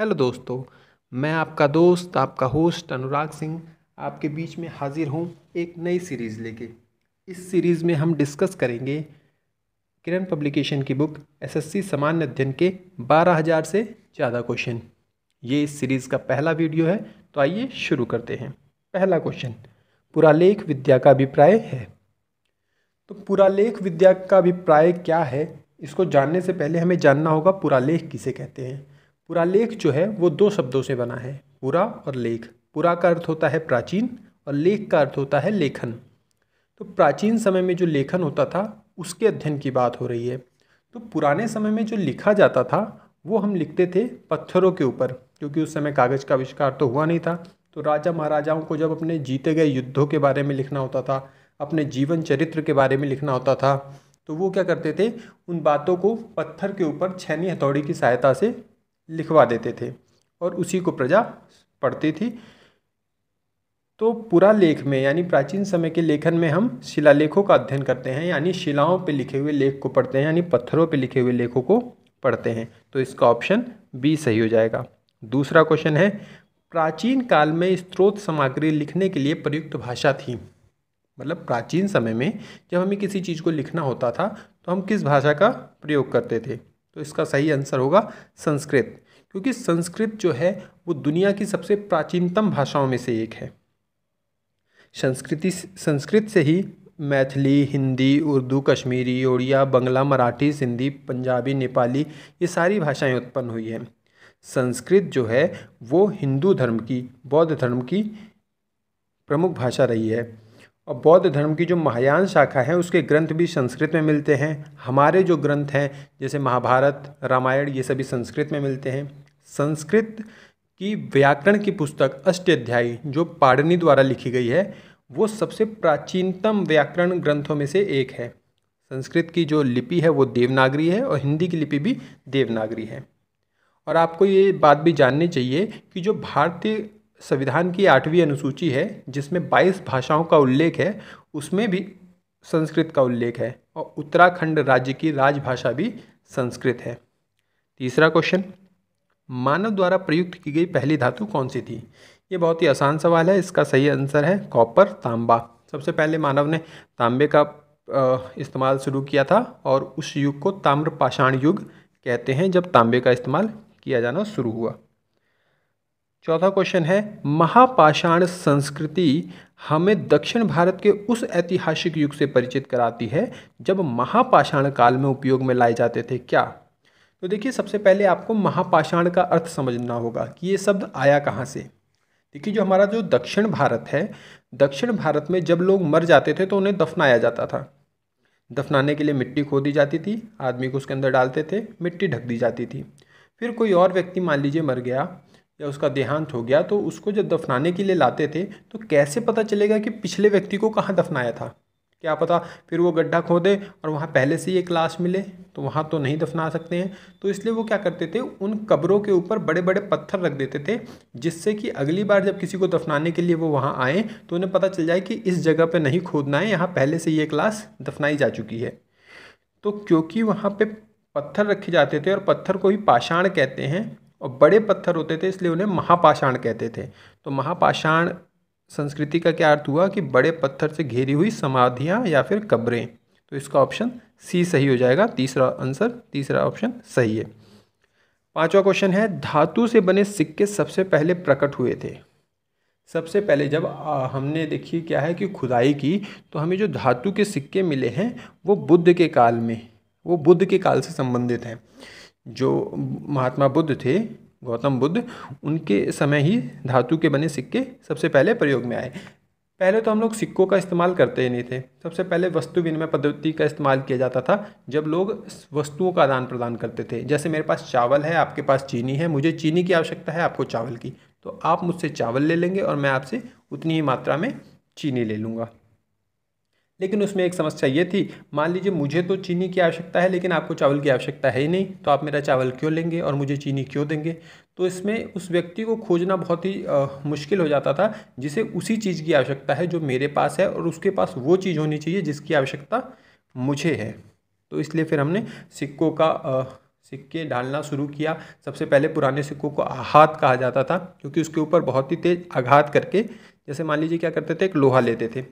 hello दोस्तों मैं आपका दोस्त आपका होस्ट अनुराग सिंह आपके बीच में हाजिर हूँ एक नई सीरीज़ लेके इस सीरीज़ में हम डिस्कस करेंगे किरण पब्लिकेशन की बुक एसएससी सामान्य अध्ययन के 12000 से ज़्यादा क्वेश्चन ये इस सीरीज़ का पहला वीडियो है तो आइए शुरू करते हैं पहला क्वेश्चन पुरालेख विद्या का अभिप्राय है तो पुरालेख विद्या का अभिप्राय क्या है इसको जानने से पहले हमें जानना होगा पुरालेख किसे कहते हैं पूरा लेख जो है वो दो शब्दों से बना है पूरा और लेख पूरा का अर्थ होता है प्राचीन और लेख का अर्थ होता है लेखन तो प्राचीन समय में जो लेखन होता था उसके अध्ययन की बात हो रही है तो पुराने समय में जो लिखा जाता था वो हम लिखते थे पत्थरों के ऊपर क्योंकि उस समय कागज़ का आविष्कार तो हुआ नहीं था तो राजा महाराजाओं को जब अपने जीते गए युद्धों के बारे में लिखना होता था अपने जीवन चरित्र के बारे में लिखना होता था तो वो क्या करते थे उन बातों को पत्थर के ऊपर छैनी हथौड़ी की सहायता से लिखवा देते थे और उसी को प्रजा पढ़ती थी तो पूरा लेख में यानी प्राचीन समय के लेखन में हम शिलालेखों का अध्ययन करते हैं यानी शिलाओं पर लिखे हुए लेख को पढ़ते हैं यानी पत्थरों पर लिखे हुए लेखों को पढ़ते हैं तो इसका ऑप्शन बी सही हो जाएगा दूसरा क्वेश्चन है प्राचीन काल में स्त्रोत सामग्री लिखने के लिए प्रयुक्त भाषा थी मतलब प्राचीन समय में जब हमें किसी चीज़ को लिखना होता था तो हम किस भाषा का प्रयोग करते थे तो इसका सही आंसर होगा संस्कृत क्योंकि संस्कृत जो है वो दुनिया की सबसे प्राचीनतम भाषाओं में से एक है संस्कृति संस्कृत से ही मैथिली हिंदी उर्दू कश्मीरी ओडिया बंगला मराठी सिंधी पंजाबी नेपाली ये सारी भाषाएं उत्पन्न हुई हैं संस्कृत जो है वो हिंदू धर्म की बौद्ध धर्म की प्रमुख भाषा रही है और बौद्ध धर्म की जो महायान शाखा है उसके ग्रंथ भी संस्कृत में मिलते हैं हमारे जो ग्रंथ हैं जैसे महाभारत रामायण ये सभी संस्कृत में मिलते हैं संस्कृत की व्याकरण की पुस्तक अष्टाध्यायी जो पाड़नी द्वारा लिखी गई है वो सबसे प्राचीनतम व्याकरण ग्रंथों में से एक है संस्कृत की जो लिपि है वो देवनागरी है और हिंदी की लिपि भी देवनागरी है और आपको ये बात भी जाननी चाहिए कि जो भारतीय संविधान की आठवीं अनुसूची है जिसमें 22 भाषाओं का उल्लेख है उसमें भी संस्कृत का उल्लेख है और उत्तराखंड राज्य की राजभाषा भी संस्कृत है तीसरा क्वेश्चन मानव द्वारा प्रयुक्त की गई पहली धातु कौन सी थी ये बहुत ही आसान सवाल है इसका सही आंसर है कॉपर तांबा सबसे पहले मानव ने तांबे का इस्तेमाल शुरू किया था और उस युग को ताम्र पाषाण युग कहते हैं जब तांबे का इस्तेमाल किया जाना शुरू हुआ चौथा क्वेश्चन है महापाषाण संस्कृति हमें दक्षिण भारत के उस ऐतिहासिक युग से परिचित कराती है जब महापाषाण काल में उपयोग में लाए जाते थे क्या तो देखिए सबसे पहले आपको महापाषाण का अर्थ समझना होगा कि ये शब्द आया कहाँ से देखिए जो हमारा जो दक्षिण भारत है दक्षिण भारत में जब लोग मर जाते थे तो उन्हें दफनाया जाता था दफनाने के लिए मिट्टी खोदी जाती थी आदमी को उसके अंदर डालते थे मिट्टी ढक दी जाती थी फिर कोई और व्यक्ति मान लीजिए मर गया या उसका देहांत हो गया तो उसको जब दफनाने के लिए लाते थे तो कैसे पता चलेगा कि पिछले व्यक्ति को कहाँ दफनाया था क्या पता फिर वो गड्ढा खोदे और वहाँ पहले से ही एक लाश मिले तो वहाँ तो नहीं दफना सकते हैं तो इसलिए वो क्या करते थे उन कब्रों के ऊपर बड़े बड़े पत्थर रख देते थे जिससे कि अगली बार जब किसी को दफनाने के लिए वो वहाँ आएँ तो उन्हें पता चल जाए कि इस जगह पर नहीं खोदना है यहाँ पहले से ही एक लाश दफनाई जा चुकी है तो क्योंकि वहाँ पर पत्थर रखे जाते थे और पत्थर को ही पाषाण कहते हैं और बड़े पत्थर होते थे इसलिए उन्हें महापाषाण कहते थे तो महापाषाण संस्कृति का क्या अर्थ हुआ कि बड़े पत्थर से घेरी हुई समाधियाँ या फिर कब्रें तो इसका ऑप्शन सी सही हो जाएगा तीसरा आंसर तीसरा ऑप्शन सही है पांचवा क्वेश्चन है धातु से बने सिक्के सबसे पहले प्रकट हुए थे सबसे पहले जब हमने देखी क्या है कि खुदाई की तो हमें जो धातु के सिक्के मिले हैं वो बुद्ध के काल में वो बुद्ध के काल से संबंधित हैं जो महात्मा बुद्ध थे गौतम बुद्ध उनके समय ही धातु के बने सिक्के सबसे पहले प्रयोग में आए पहले तो हम लोग सिक्कों का इस्तेमाल करते ही नहीं थे सबसे पहले वस्तु विनिमय पद्धति का इस्तेमाल किया जाता था जब लोग वस्तुओं का आदान प्रदान करते थे जैसे मेरे पास चावल है आपके पास चीनी है मुझे चीनी की आवश्यकता है आपको चावल की तो आप मुझसे चावल ले लेंगे और मैं आपसे उतनी ही मात्रा में चीनी ले लूँगा लेकिन उसमें एक समस्या ये थी मान लीजिए मुझे तो चीनी की आवश्यकता है लेकिन आपको चावल की आवश्यकता है ही नहीं तो आप मेरा चावल क्यों लेंगे और मुझे चीनी क्यों देंगे तो इसमें उस व्यक्ति को खोजना बहुत ही आ, मुश्किल हो जाता था जिसे उसी चीज़ की आवश्यकता है जो मेरे पास है और उसके पास वो चीज़ होनी चाहिए जिसकी आवश्यकता मुझे है तो इसलिए फिर हमने सिक्कों का आ, सिक्के डालना शुरू किया सबसे पहले पुराने सिक्कों को आहात कहा जाता था क्योंकि उसके ऊपर बहुत ही तेज़ आघात करके जैसे मान लीजिए क्या करते थे एक लोहा लेते थे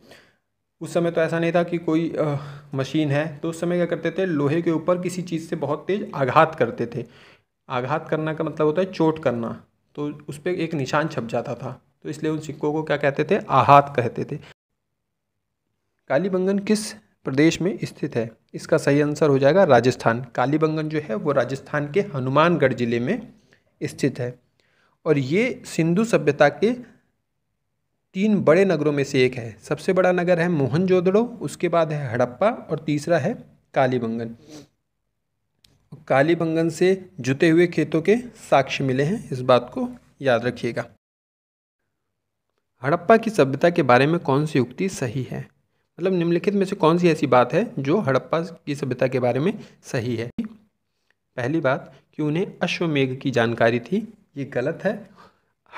उस समय तो ऐसा नहीं था कि कोई आ, मशीन है तो उस समय क्या करते थे लोहे के ऊपर किसी चीज़ से बहुत तेज़ आघात करते थे आघात करना का मतलब होता है चोट करना तो उस पर एक निशान छप जाता था तो इसलिए उन सिक्कों को क्या कहते थे आहात कहते थे कालीबंगन किस प्रदेश में स्थित है इसका सही आंसर हो जाएगा राजस्थान कालीबंगन जो है वो राजस्थान के हनुमानगढ़ ज़िले में स्थित है और ये सिंधु सभ्यता के तीन बड़े नगरों में से एक है सबसे बड़ा नगर है मोहनजोदड़ो उसके बाद है हड़प्पा और तीसरा है कालीबंगन कालीबंगन से जुते हुए खेतों के साक्ष्य मिले हैं इस बात को याद रखिएगा हड़प्पा की सभ्यता के बारे में कौन सी उक्ति सही है मतलब निम्नलिखित में से कौन सी ऐसी बात है जो हड़प्पा की सभ्यता के बारे में सही है पहली बात कि उन्हें अश्वमेघ की जानकारी थी ये गलत है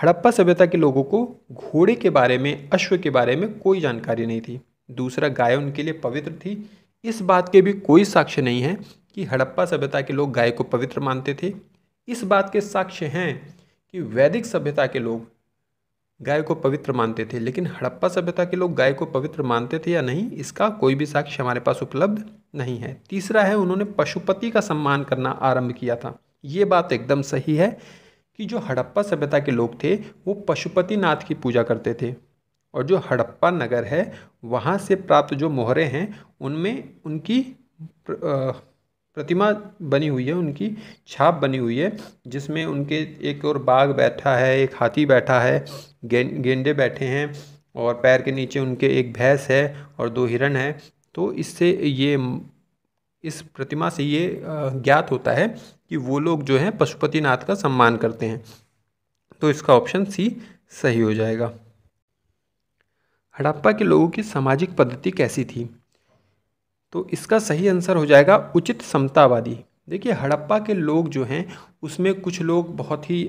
हड़प्पा सभ्यता के लोगों को घोड़े के बारे में अश्व के बारे में कोई जानकारी नहीं थी दूसरा गाय उनके लिए पवित्र थी इस बात के भी कोई साक्ष्य नहीं है कि हड़प्पा सभ्यता के लोग गाय को पवित्र मानते थे इस बात के साक्ष्य हैं कि वैदिक सभ्यता के लोग गाय को पवित्र मानते थे लेकिन हड़प्पा सभ्यता के लोग गाय को पवित्र मानते थे या नहीं इसका कोई भी साक्ष्य हमारे पास उपलब्ध नहीं है तीसरा है उन्होंने पशुपति का सम्मान करना आरंभ किया था ये बात एकदम सही है कि जो हड़प्पा सभ्यता के लोग थे वो पशुपतिनाथ की पूजा करते थे और जो हड़प्पा नगर है वहाँ से प्राप्त जो मोहरे हैं उनमें उनकी प्रतिमा बनी हुई है उनकी छाप बनी हुई है जिसमें उनके एक और बाघ बैठा है एक हाथी बैठा है गें गेंडे बैठे हैं और पैर के नीचे उनके एक भैंस है और दो हिरण है तो इससे ये इस प्रतिमा से ये ज्ञात होता है कि वो लोग जो हैं पशुपतिनाथ का सम्मान करते हैं तो इसका ऑप्शन सी सही हो जाएगा हड़प्पा के लोगों की सामाजिक पद्धति कैसी थी तो इसका सही आंसर हो जाएगा उचित समतावादी देखिए हड़प्पा के लोग जो हैं उसमें कुछ लोग बहुत ही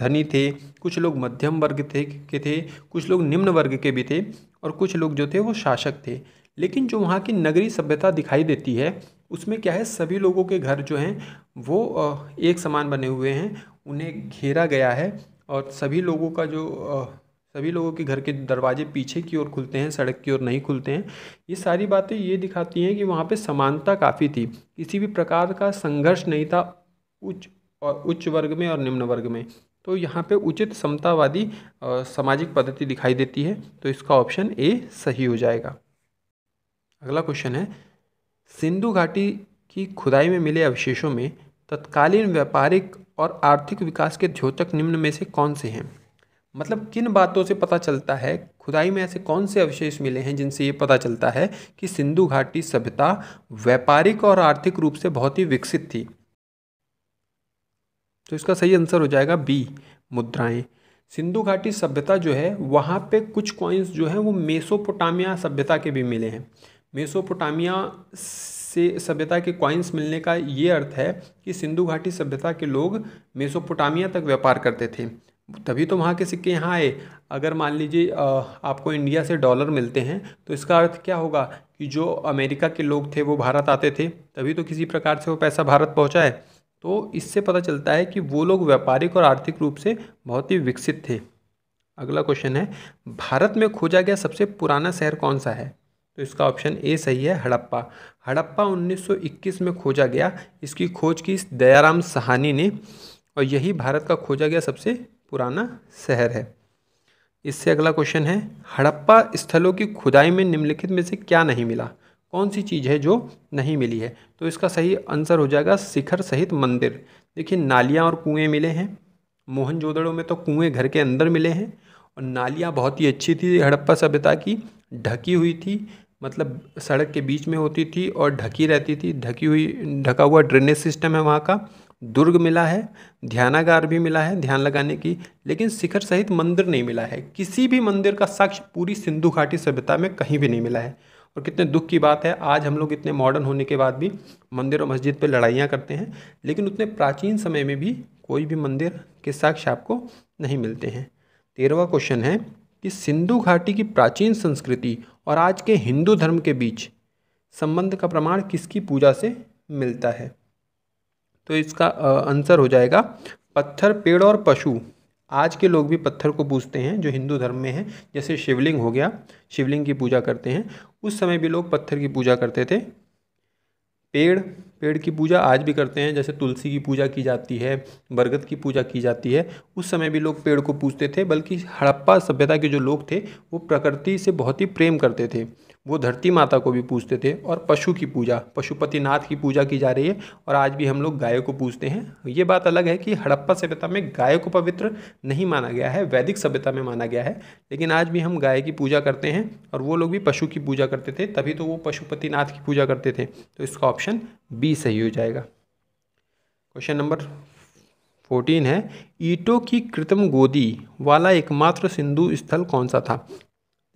धनी थे कुछ लोग मध्यम वर्ग थे के थे कुछ लोग निम्न वर्ग के भी थे और कुछ लोग जो थे वो शासक थे लेकिन जो वहाँ की नगरी सभ्यता दिखाई देती है उसमें क्या है सभी लोगों के घर जो हैं वो एक समान बने हुए हैं उन्हें घेरा गया है और सभी लोगों का जो सभी लोगों के घर के दरवाजे पीछे की ओर खुलते हैं सड़क की ओर नहीं खुलते हैं ये सारी बातें ये दिखाती हैं कि वहाँ पे समानता काफ़ी थी किसी भी प्रकार का संघर्ष नहीं था उच्च और उच्च वर्ग में और निम्न वर्ग में तो यहाँ पे उचित समतावादी सामाजिक पद्धति दिखाई देती है तो इसका ऑप्शन ए सही हो जाएगा अगला क्वेश्चन है सिंधु घाटी की खुदाई में मिले अवशेषों में तत्कालीन व्यापारिक और आर्थिक विकास के द्योतक निम्न में से कौन से हैं मतलब किन बातों से पता चलता है खुदाई में ऐसे कौन से अवशेष मिले हैं जिनसे ये पता चलता है कि सिंधु घाटी सभ्यता व्यापारिक और आर्थिक रूप से बहुत ही विकसित थी तो इसका सही आंसर हो जाएगा बी मुद्राएं सिंधु घाटी सभ्यता जो है वहाँ पे कुछ कॉइन्स जो हैं वो मेसोपोटामिया सभ्यता के भी मिले हैं मेसोपोटामिया से सभ्यता के कॉइन्स मिलने का ये अर्थ है कि सिंधु घाटी सभ्यता के लोग मेसोपोटामिया तक व्यापार करते थे तभी तो वहाँ के सिक्के यहाँ आए अगर मान लीजिए आपको इंडिया से डॉलर मिलते हैं तो इसका अर्थ क्या होगा कि जो अमेरिका के लोग थे वो भारत आते थे तभी तो किसी प्रकार से वो पैसा भारत पहुँचा है तो इससे पता चलता है कि वो लोग व्यापारिक और आर्थिक रूप से बहुत ही विकसित थे अगला क्वेश्चन है भारत में खोजा गया सबसे पुराना शहर कौन सा है तो इसका ऑप्शन ए सही है हड़प्पा हड़प्पा 1921 में खोजा गया इसकी खोज की दयाराम सहानी ने और यही भारत का खोजा गया सबसे पुराना शहर है इससे अगला क्वेश्चन है हड़प्पा स्थलों की खुदाई में निम्नलिखित में से क्या नहीं मिला कौन सी चीज़ है जो नहीं मिली है तो इसका सही आंसर हो जाएगा शिखर सहित मंदिर देखिए नालियाँ और कुएँ मिले हैं मोहन में तो कुएँ घर के अंदर मिले हैं और नालियाँ बहुत ही अच्छी थी हड़प्पा सभ्यता की ढकी हुई थी मतलब सड़क के बीच में होती थी और ढकी रहती थी ढकी हुई ढका हुआ ड्रेनेज सिस्टम है वहाँ का दुर्ग मिला है ध्यानागार भी मिला है ध्यान लगाने की लेकिन शिखर सहित मंदिर नहीं मिला है किसी भी मंदिर का साक्ष्य पूरी सिंधु घाटी सभ्यता में कहीं भी नहीं मिला है और कितने दुख की बात है आज हम लोग इतने मॉडर्न होने के बाद भी मंदिर और मस्जिद पर लड़ाइयाँ करते हैं लेकिन उतने प्राचीन समय में भी कोई भी मंदिर के साक्ष्य आपको नहीं मिलते हैं तेरहवा क्वेश्चन है कि सिंधु घाटी की प्राचीन संस्कृति और आज के हिंदू धर्म के बीच संबंध का प्रमाण किसकी पूजा से मिलता है तो इसका आंसर हो जाएगा पत्थर पेड़ और पशु आज के लोग भी पत्थर को पूजते हैं जो हिंदू धर्म में है जैसे शिवलिंग हो गया शिवलिंग की पूजा करते हैं उस समय भी लोग पत्थर की पूजा करते थे पेड़ पेड़ की पूजा आज भी करते हैं जैसे तुलसी की पूजा की जाती है बरगद की पूजा की जाती है उस समय भी लोग पेड़ को पूजते थे बल्कि हड़प्पा सभ्यता के जो लोग थे वो प्रकृति से बहुत ही प्रेम करते थे वो धरती माता को भी पूजते थे और पशु की पूजा पशुपतिनाथ की पूजा की जा रही है और आज भी हम लोग गाय को पूजते हैं ये बात अलग है कि हड़प्पा सभ्यता में गाय को पवित्र नहीं माना गया है वैदिक सभ्यता में माना गया है लेकिन आज भी हम गाय की पूजा करते हैं और वो लोग भी पशु की पूजा करते थे तभी तो वो पशुपतिनाथ की पूजा करते थे तो इसका ऑप्शन बी सही हो जाएगा क्वेश्चन नंबर फोर्टीन है ईटों की कृत्रिम गोदी वाला एकमात्र सिंधु स्थल कौन सा था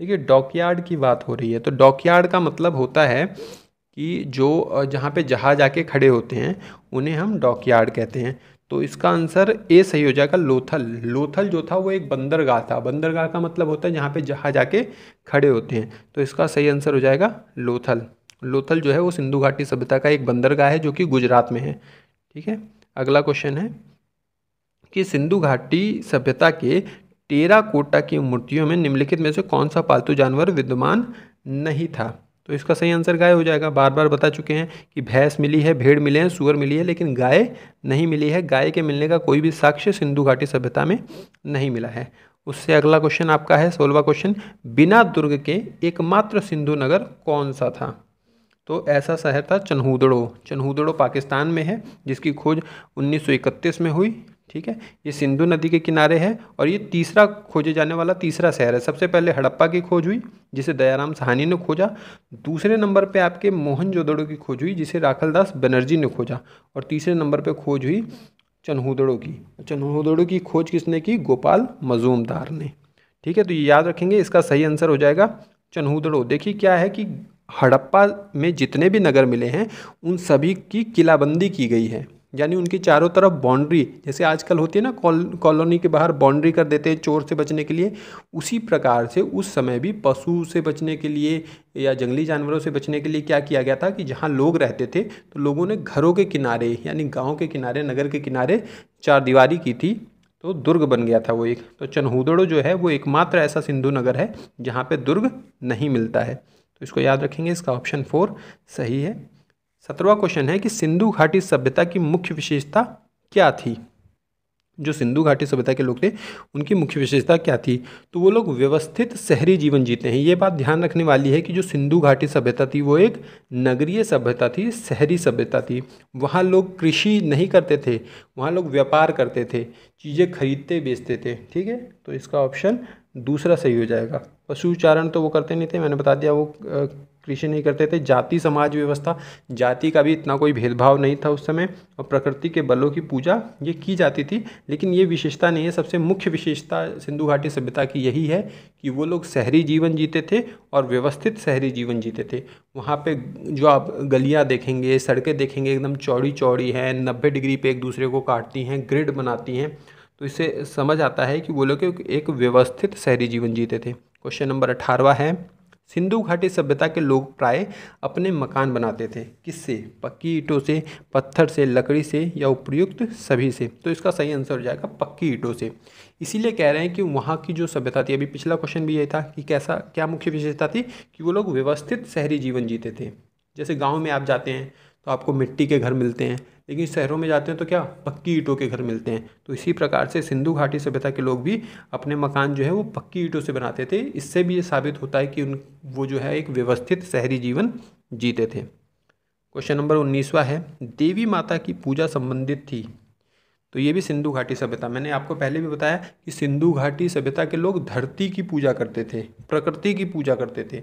देखिए डॉकयार्ड की बात हो रही है तो डॉकयार्ड का मतलब होता है कि जो जहाँ पे जहाज़ आके खड़े होते हैं उन्हें हम डॉकयार्ड कहते हैं तो इसका आंसर ए सही हो जाएगा लोथल लोथल जो था वो एक बंदरगाह था बंदरगाह का मतलब होता है जहाँ पे जहाज़ आके खड़े होते हैं तो इसका सही आंसर हो जाएगा लोथल लोथल जो है वो सिंधु घाटी सभ्यता का एक बंदरगाह है जो कि गुजरात में है ठीक है अगला क्वेश्चन है कि सिंधु घाटी सभ्यता के टेरा कोटा की मूर्तियों में निम्नलिखित में से कौन सा पालतू जानवर विद्यमान नहीं था तो इसका सही आंसर गाय हो जाएगा बार बार बता चुके हैं कि भैंस मिली है भेड़ मिले हैं सुअर मिली है लेकिन गाय नहीं मिली है गाय के मिलने का कोई भी साक्ष्य सिंधु घाटी सभ्यता में नहीं मिला है उससे अगला क्वेश्चन आपका है सोलवा क्वेश्चन बिना दुर्ग के एकमात्र सिंधु नगर कौन सा था तो ऐसा शहर था चन्हूदड़ो चन्हूदड़ो पाकिस्तान में है जिसकी खोज 1931 में हुई ठीक है ये सिंधु नदी के किनारे है और ये तीसरा खोजे जाने वाला तीसरा शहर है सबसे पहले हड़प्पा की खोज हुई जिसे दयाराम सहानी ने खोजा दूसरे नंबर पे आपके मोहन जोदड़ो की खोज हुई जिसे राखलदास बनर्जी ने खोजा और तीसरे नंबर पे खोज हुई चन्हूदड़ो की चन्हूदड़ो की खोज किसने की गोपाल मजूमदार ने ठीक है तो ये याद रखेंगे इसका सही आंसर हो जाएगा चन्हूदड़ो देखिए क्या है कि हड़प्पा में जितने भी नगर मिले हैं उन सभी की किलाबंदी की गई है यानी उनकी चारों तरफ बाउंड्री जैसे आजकल होती है ना कॉलोनी के बाहर बाउंड्री कर देते हैं चोर से बचने के लिए उसी प्रकार से उस समय भी पशु से बचने के लिए या जंगली जानवरों से बचने के लिए क्या किया गया था कि जहाँ लोग रहते थे तो लोगों ने घरों के किनारे यानी गाँव के किनारे नगर के किनारे चार दीवारी की थी तो दुर्ग बन गया था वो एक तो चनहूदड़ो जो है वो एकमात्र ऐसा सिंधु नगर है जहाँ पर दुर्ग नहीं मिलता है तो इसको याद रखेंगे इसका ऑप्शन फोर सही है सत्रवा क्वेश्चन है कि सिंधु घाटी सभ्यता की मुख्य विशेषता क्या थी जो सिंधु घाटी सभ्यता के लोग थे उनकी मुख्य विशेषता क्या थी तो वो लोग व्यवस्थित शहरी जीवन जीते हैं ये बात ध्यान रखने वाली है कि जो सिंधु घाटी सभ्यता थी वो एक नगरीय सभ्यता थी शहरी सभ्यता थी वहाँ लोग कृषि नहीं करते थे वहाँ लोग व्यापार करते थे चीज़ें खरीदते बेचते थे ठीक है तो इसका ऑप्शन दूसरा सही हो जाएगा पशुचारण तो वो करते नहीं थे मैंने बता दिया वो कृषि नहीं करते थे जाति समाज व्यवस्था जाति का भी इतना कोई भेदभाव नहीं था उस समय और प्रकृति के बलों की पूजा ये की जाती थी लेकिन ये विशेषता नहीं है सबसे मुख्य विशेषता सिंधु घाटी सभ्यता की यही है कि वो लोग शहरी जीवन जीते थे और व्यवस्थित शहरी जीवन जीते थे वहाँ पे जो आप गलियाँ देखेंगे सड़कें देखेंगे एकदम चौड़ी चौड़ी हैं नब्बे डिग्री पर एक दूसरे को काटती हैं ग्रिड बनाती हैं तो इससे समझ आता है कि वो लोग एक व्यवस्थित शहरी जीवन जीते थे क्वेश्चन नंबर अठारवा है सिंधु घाटी सभ्यता के लोग प्राय अपने मकान बनाते थे किससे पक्की ईंटों से पत्थर से लकड़ी से या उपयुक्त सभी से तो इसका सही आंसर हो जाएगा पक्की ईंटों से इसीलिए कह रहे हैं कि वहाँ की जो सभ्यता थी अभी पिछला क्वेश्चन भी ये था कि कैसा क्या मुख्य विशेषता थी कि वो लोग व्यवस्थित शहरी जीवन जीते थे जैसे गाँव में आप जाते हैं तो आपको मिट्टी के घर मिलते हैं लेकिन शहरों में जाते हैं तो क्या पक्की ईंटों के घर मिलते हैं तो इसी प्रकार से सिंधु घाटी सभ्यता के लोग भी अपने मकान जो है वो पक्की ईंटों से बनाते थे इससे भी ये साबित होता है कि उन वो जो है एक व्यवस्थित शहरी जीवन जीते थे क्वेश्चन नंबर उन्नीसवा है देवी माता की पूजा संबंधित थी तो ये भी सिंधु घाटी सभ्यता मैंने आपको पहले भी बताया कि सिंधु घाटी सभ्यता के लोग धरती की पूजा करते थे प्रकृति की पूजा करते थे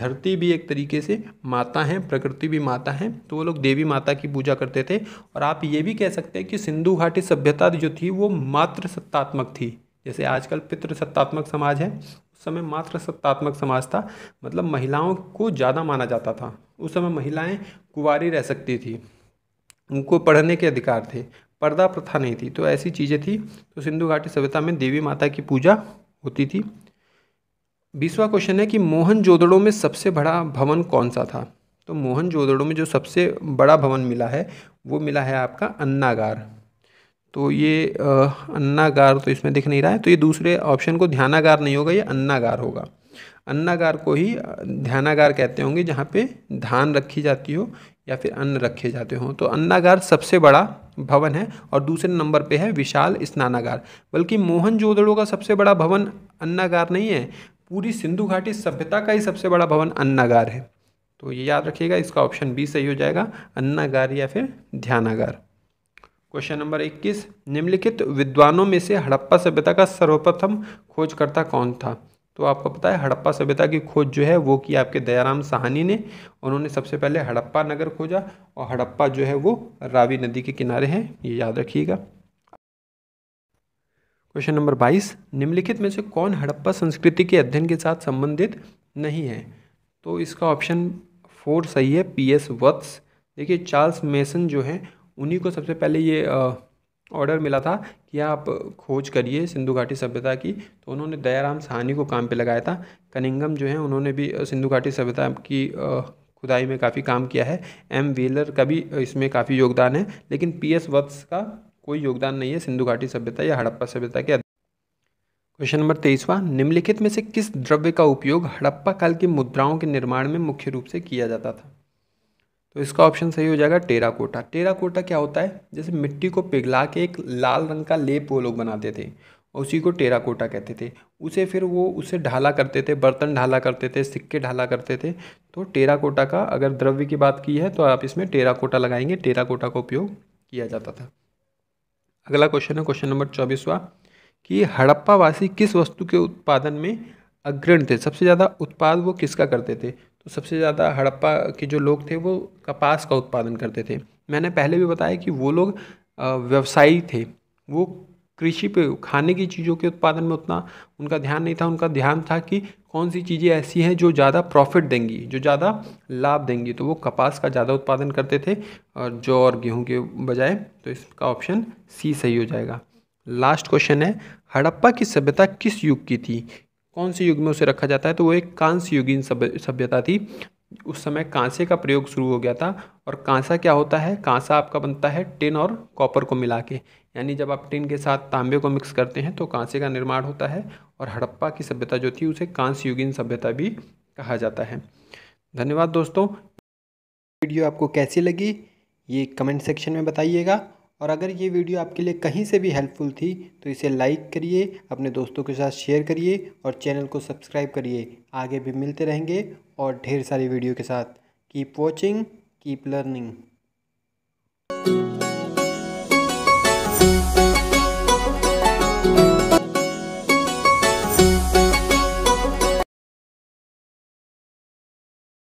धरती भी एक तरीके से माता है प्रकृति भी माता है तो वो लोग देवी माता की पूजा करते थे और आप ये भी कह सकते हैं कि सिंधु घाटी सभ्यता जो थी वो मात्र सत्तात्मक थी जैसे आजकल पितृ सत्तात्मक समाज है उस समय मात्र सत्तात्मक समाज था मतलब महिलाओं को ज़्यादा माना जाता था उस समय महिलाएँ कुंवारी रह सकती थी उनको पढ़ने के अधिकार थे पर्दा प्रथा नहीं थी तो ऐसी चीज़ें थी तो सिंधु घाटी सभ्यता में देवी माता की पूजा होती थी बीसवा क्वेश्चन है कि मोहन जोदड़ों में सबसे बड़ा भवन कौन सा था तो मोहन जोदड़ों में जो सबसे बड़ा भवन मिला है वो मिला है आपका अन्नागार तो ये अन्नागार तो इसमें दिख नहीं रहा है तो ये दूसरे ऑप्शन को ध्यानागार नहीं होगा ये अन्नागार होगा अन्नागार को ही ध्यानागार कहते होंगे जहाँ पे धान रखी जाती हो या फिर अन्न रखे जाते हों तो अन्नागार सबसे बड़ा भवन है और दूसरे नंबर पे है विशाल स्नानागार बल्कि मोहनजोदड़ो का सबसे बड़ा भवन अन्नागार नहीं है पूरी सिंधु घाटी सभ्यता का ही सबसे बड़ा भवन अन्नागार है तो ये याद रखिएगा इसका ऑप्शन बी सही हो जाएगा अन्नागार या फिर ध्यानागार क्वेश्चन नंबर इक्कीस निम्नलिखित विद्वानों में से हड़प्पा सभ्यता का सर्वप्रथम खोजकर्ता कौन था तो आपको पता है हड़प्पा सभ्यता की खोज जो है वो की आपके दयाराम साहनी ने उन्होंने सबसे पहले हड़प्पा नगर खोजा और हड़प्पा जो है वो रावी नदी के किनारे हैं ये याद रखिएगा क्वेश्चन नंबर बाईस निम्नलिखित में से कौन हड़प्पा संस्कृति के अध्ययन के साथ संबंधित नहीं है तो इसका ऑप्शन फोर सही है पी एस वत्स देखिए चार्ल्स मेसन जो है उन्हीं को सबसे पहले ये ऑर्डर मिला था कि आप खोज करिए सिंधु घाटी सभ्यता की तो उन्होंने दयाराम साहनी को काम पे लगाया था कनिंगम जो है उन्होंने भी सिंधु घाटी सभ्यता की खुदाई में काफ़ी काम किया है एम वेलर का भी इसमें काफ़ी योगदान है लेकिन पी एस वत्स का कोई योगदान नहीं है सिंधु घाटी सभ्यता या हड़प्पा सभ्यता के क्वेश्चन नंबर तेईसवा निम्नलिखित में से किस द्रव्य का उपयोग हड़प्पा काल की मुद्राओं के निर्माण में मुख्य रूप से किया जाता था तो इसका ऑप्शन सही हो जाएगा टेराकोटा टेराकोटा क्या होता है जैसे मिट्टी को पिघला के एक लाल रंग का लेप वो लोग बनाते थे उसी को टेराकोटा कहते थे उसे फिर वो उसे ढाला करते थे बर्तन ढाला करते थे सिक्के ढाला करते थे तो टेराकोटा का अगर द्रव्य की बात की है तो आप इसमें टेराकोटा लगाएंगे टेराकोटा का उपयोग किया जाता था अगला क्वेश्चन है क्वेश्चन नंबर चौबीसवा कि हड़प्पा वासी किस वस्तु के उत्पादन में अग्रण थे सबसे ज़्यादा उत्पाद वो किसका करते थे तो सबसे ज़्यादा हड़प्पा के जो लोग थे वो कपास का उत्पादन करते थे मैंने पहले भी बताया कि वो लोग व्यवसायी थे वो कृषि पे खाने की चीज़ों के उत्पादन में उतना उनका ध्यान नहीं था उनका ध्यान था कि कौन सी चीज़ें ऐसी हैं जो ज़्यादा प्रॉफिट देंगी जो ज़्यादा लाभ देंगी तो वो कपास का ज़्यादा उत्पादन करते थे और जौ और गेहूँ के बजाय तो इसका ऑप्शन सी सही हो जाएगा लास्ट क्वेश्चन है हड़प्पा की सभ्यता किस युग की थी कौन से युग में उसे रखा जाता है तो वो एक कांस्य युगीन सभ्यता थी उस समय कांसे का प्रयोग शुरू हो गया था और कांसा क्या होता है कांसा आपका बनता है टिन और कॉपर को मिला के यानी जब आप टिन के साथ तांबे को मिक्स करते हैं तो कांसे का निर्माण होता है और हड़प्पा की सभ्यता जो थी उसे कांस्य युगीन सभ्यता भी कहा जाता है धन्यवाद दोस्तों वीडियो आपको कैसी लगी ये कमेंट सेक्शन में बताइएगा और अगर ये वीडियो आपके लिए कहीं से भी हेल्पफुल थी तो इसे लाइक करिए अपने दोस्तों के साथ शेयर करिए और चैनल को सब्सक्राइब करिए आगे भी मिलते रहेंगे और ढेर सारी वीडियो के साथ कीप वॉचिंग कीप लर्निंग